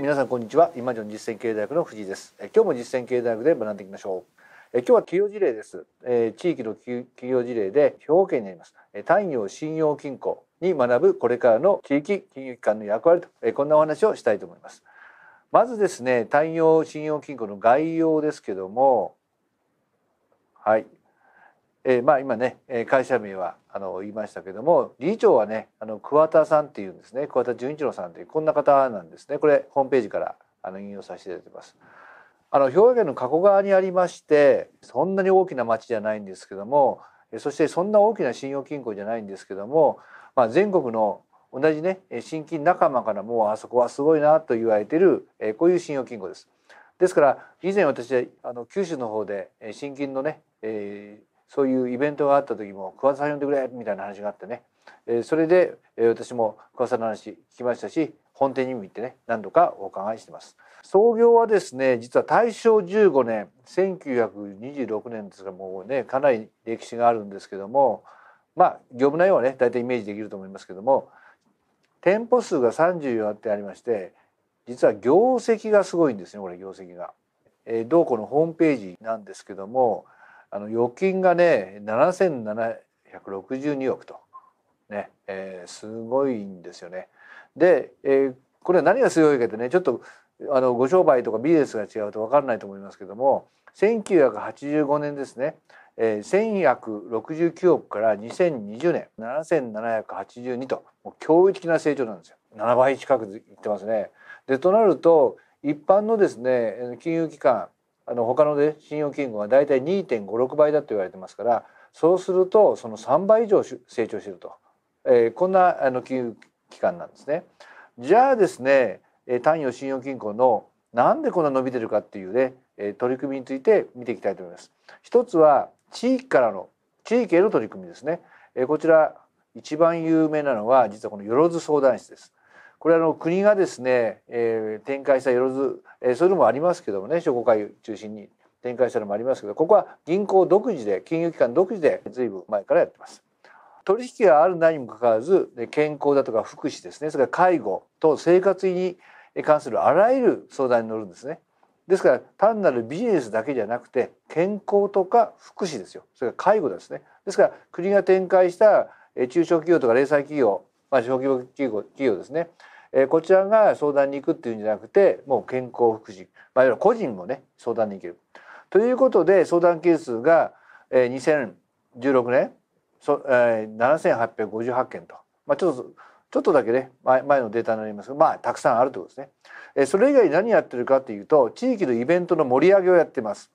皆さんこんにちは今ン実践経営大学の藤井です今日も実践経営大学で学んでいきましょう今日は企業事例です、え地域の企業事例で兵庫県になります太陽信用金庫に学ぶこれからの地域金融機関の役割と、えこんなお話をしたいと思いますまずですね太陽信用金庫の概要ですけどもはいえー、まあ今ね会社名はあの言いましたけども理事長はねあの桑田さんっていうんですね桑田純一郎さんというこんな方なんですねこれホームページからあの引用させていただいてます。あの兵庫県の加古川にありましてそんなに大きな町じゃないんですけどもそしてそんな大きな信用金庫じゃないんですけども、まあ、全国の同じね新金仲間からもうあそこはすごいなと言われてるこういう信用金庫です。ですから以前私はあの九州の方で新金のね、えー、そういうイベントがあった時も桑田さん呼んでくれみたいな話があってね、えそれで、え私も桑田さんの話聞きましたし本店にも行ってね何度かお伺いしてます創業はですね実は大正15年1926年ですがもうねかなり歴史があるんですけどもまあ業務内容はね大体イメージできると思いますけども店舗数が34ってありまして実は業績がすごいんですねこれ業績が。えー、同校のホームページなんですけどもあの預金がね7762億とね、えー、すごいんですよね。で、えー、これは何がすごいかってねちょっとあのご商売とかビジネスが違うと分からないと思いますけども1985年ですね、えー、1169億から2020年7782ともう驚異的な成長なんですよ7倍近くいってますね。でとなると一般のですね金融機関あの他のね、信用金庫が大体2.56倍だと言われてますからそうするとその3倍以上成長していると、えー、こんなあの金融機関なんですね。じゃあですね、え単余信用金庫のなんでこんな伸びてるかっていうね、え取り組みについて見ていきたいと思います。一つは地域からの地域への取り組みですね。えこちら一番有名なのは実はこのよろず相談室です。これはあの国がですね、えー、展開したよろず、えー、そういうのもありますけどもね商工会中心に展開したのもありますけどここは銀行独自で金融機関独自で随分前からやってます。取引があるなにもかかわらず健康だとか福祉ですねそれから介護と生活に関するあらゆる相談に乗るんですね。ですから単なるビジネスだけじゃなくて健康とか福祉ですよそれから介護ですね。ですから国が展開した中小企業とか零細企業まあ、小規模企業企業ですね、えー、こちらが相談に行くっていうんじゃなくてもう健康福祉、まあ、いわゆる個人もね相談に行ける。ということで相談件数が、えー、2016年そ、えー、7858件と、まあ、ちょっとちょっとだけね前のデータになりますがまあたくさんあるということですね。えそれ以外何やってるかというと地域のイベントの盛り上げをやってます。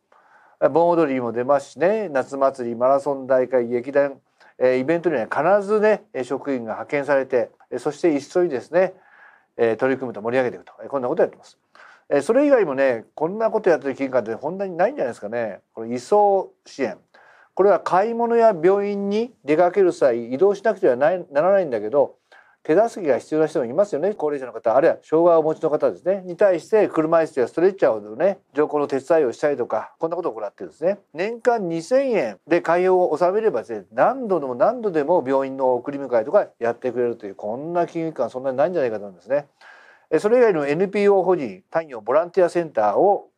盆踊りも出ますしね夏祭りマラソン大会劇団えイベントには必ずね職員が派遣されてそして一緒にですね取り組むと盛り上げていくとこんなことやってます。それ以外もねこんなことやってる金額ってんなにないんじゃないですかねこれ移送支援これは買い物や病院に出かける際移動しなくてはならないんだけど手助けが必要な人もいますよね高齢者の方あるいは障害をお持ちの方ですねに対して車椅子やストレッチャーをね乗降の手伝いをしたりとかこんなことを行ってですね年間2000円で会費を納めればですね何度でも何度でも病院の送り迎えとかやってくれるというこんな金融機関そんなにないんじゃないかと思いますね。それ以外の NPO 法人単位をボランティアセンターを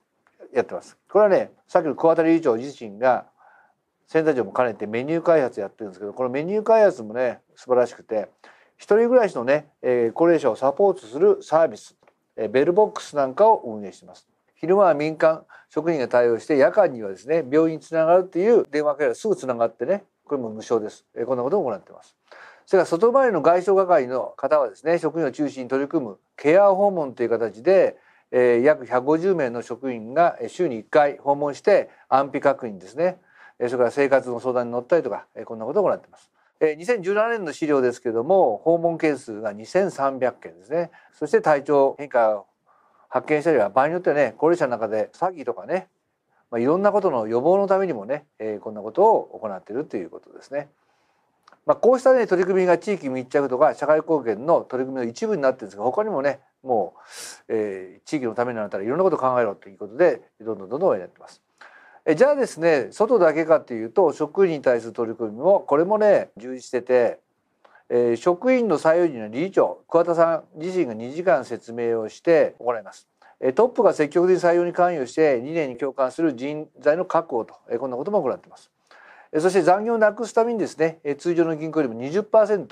やってます。これはねさっきの桑田理事長自身がセンター長も兼ねてメニュー開発やってるんですけどこのメニュー開発もね素晴らしくて一人暮らしのね、えー、高齢者をサポートするサービス、えー、ベルボックスなんかを運営しています昼間は民間職員が対応して夜間にはですね病院につながるっていう電話からすぐつながってねこれも無償です、えー、こんなことも行ってますそれから外回りの外傷係の方はですね職員を中心に取り組むケア訪問という形でえー、約150名の職員が週に1回訪問して安否確認ですね、えー、それから生活の相談に乗ったりとか、えー、こんなことを行っています。2017年の資料ですけども訪問件数が2300件ですねそして体調変化を発見したりは場合によってはね高齢者の中で詐欺とかね、まあ、いろんなことの予防のためにもね、えー、こんなことを行っているということですね。まあ、こうした、ね、取り組みが地域密着とか社会貢献の取り組みの一部になってるんですが他にもねもう、えー、地域のためになったらいろんなことを考えろということでどんどんどんどんやってます。えじゃあですね外だけかっていうと職員に対する取り組みもこれもね充実してて、えー、職員の採用時の理事長桑田さん自身が2時間説明をして行います。えトップが積極的に採用に関与して2年に共感する人材の確保と、えこんなことも行ってます。えそして残業をなくすためにですね、え通常の銀行よりも20%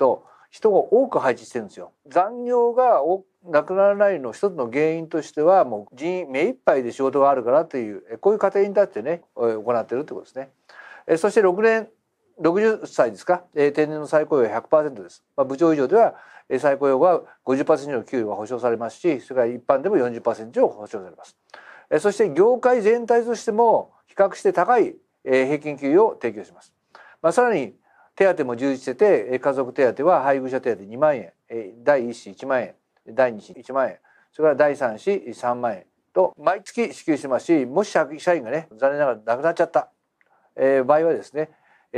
人が多く配置してるんですよ。残業が多亡くならないの一つの原因としてはもう人員目いっぱいで仕事があるからというこういう過程に立ってね行ってるってことですね。そして6年60歳ですか、定年の最高用は100%です、まあ、部長以上では最高用は50%以上の給与が保障されますしそれから一般でも40%以上保障されますそして業界全体としても比較して高い平均給与を提供します、まあ、さらに手当も充実してて家族手当は配偶者手当2万円第1子1万円第2子1万円それから第3子3万円と毎月支給しますしもし社員がね残念ながら亡くなっちゃった、えー、場合はですね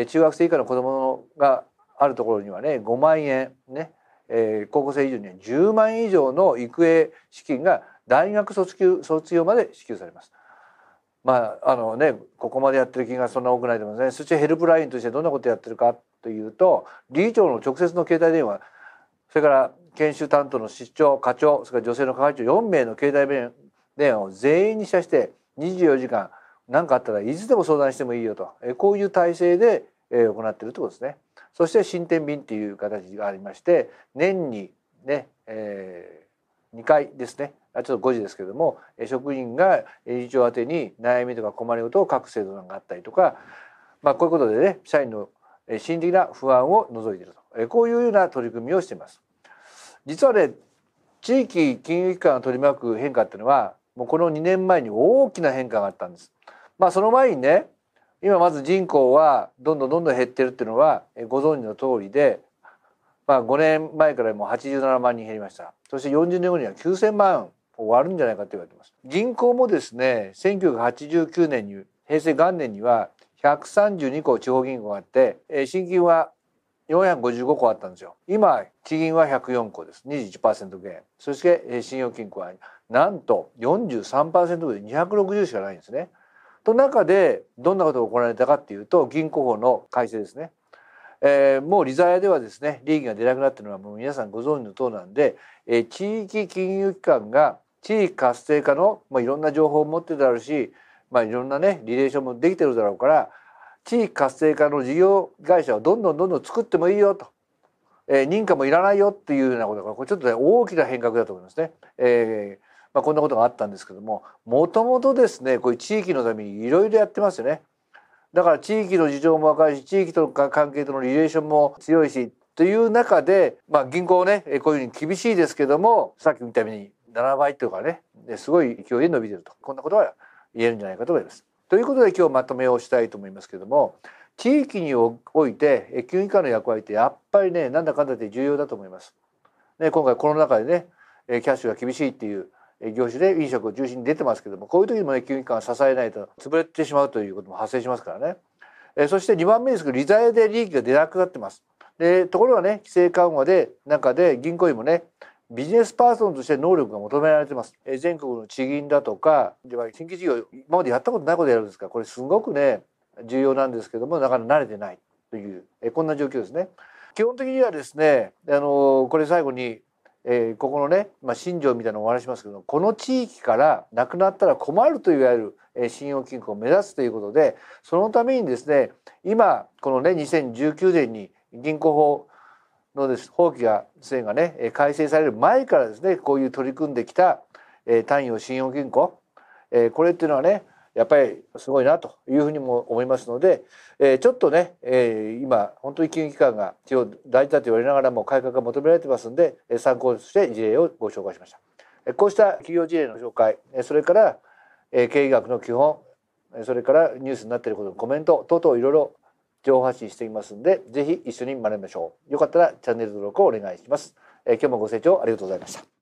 中学生以下の子どもがあるところにはね5万円ね、えー、高校生以上には10万円以上の育英資金が大学卒業卒業まで支給されます。まああのね、ここまでやってる金がそんな多くないと思いますねそしてヘルプラインとしてどんなことやってるかというと理事長の直接の携帯電話それから研修担当の室長課長それから女性の係長4名の携帯電話を全員に社して24時間何かあったらいつでも相談してもいいよとこういう体制で行っているということですね。そして新天便っていう形がありまして年にね、えー、2回ですねあちょっと5時ですけれども職員が理事長宛てに悩みとか困りごとを書く制度があったりとか、まあ、こういうことでね社員の心理的な不安を除いているとこういうような取り組みをしています。実はね地域金融機関を取り巻く変化っていうのはもうこの2年前に大きな変化があったんです。まあ、その前にね今まず人口はどんどんどんどん減ってるっていうのはご存知の通りで、まあ、5年前からもう87万人減りましたそして40年後には9,000万を割るんじゃないかと言われてます銀行もですね1989年に平成元年には132個地方銀行があって新金は455個あったんですよ今地銀は104個です21%減そして信用金庫はなんと43%で260しかないんですねと中でどんなことが行われたかっていうと銀行法の改正ですねえー、もう利ザヤではですね利益が出なくなってるのはもう皆さんご存知の通りなんで、えー、地域金融機関が地域活性化の、まあ、いろんな情報を持ってるだし、まあ、いろんなねリレーションもできてるだろうから地域活性化の事業会社をどんどんどんどん作ってもいいよと、えー、認可もいらないよっていうようなことがこれちょっと、ね、大きな変革だと思いますね。えーまあ、こんなことがあったんですけどももともとですねこういう地域のためにいろいろやってますよね。だから地域の事情も若いし地域とか関係とのリレーションも強いしという中で、まあ、銀行ねこういうふうに厳しいですけどもさっき見たように7倍というかねすごい勢いで伸びてるとこんなことは言えるんじゃないかと思います。ということで今日まとめをしたいと思いますけれども地域において金融機関の役割ってやっぱりねなんだかんだで重要だと思います。ね、今回コロナ禍でねキャッシュが厳しいっていう業種で飲食を中心に出てますけどもこういう時にも、ね、金融機関を支えないと潰れてしまうということも発生しますからね。えそして2番目ですけど利ざやで利益が出なくなってます。でところがね規制緩和で中で銀行員もねビジネスパーソンとして能力が求められてます。え全国の地銀だとか、では新規事業、今までやったことないことやるんですかこれすごくね、重要なんですけども、なかなか慣れてないという、えこんな状況ですね。基本的にはですね、あのこれ最後に、えー、ここのね、まあ、新庄みたいなのをお話しますけどこの地域からなくなったら困るといわゆる、えー、信用金庫を目指すということでそのためにですね今このね2019年に銀行法のです法規が制がね改正される前からですねこういう取り組んできた、えー、単位を信用銀行、えー、これっていうのはねやっぱりすごいなというふうにも思いますので、えー、ちょっとね、えー、今本当に金融機関が大事だと言われながらも改革が求められてますんで参考として事例をご紹介しました。こうした企業事例の紹介それから経営学の基本それからニュースになっていることのコメント等々いろいろ情報発信していますんで、ぜひ一緒に学びましょう。よかったらチャンネル登録をお願いします。えー、今日もご清聴ありがとうございました。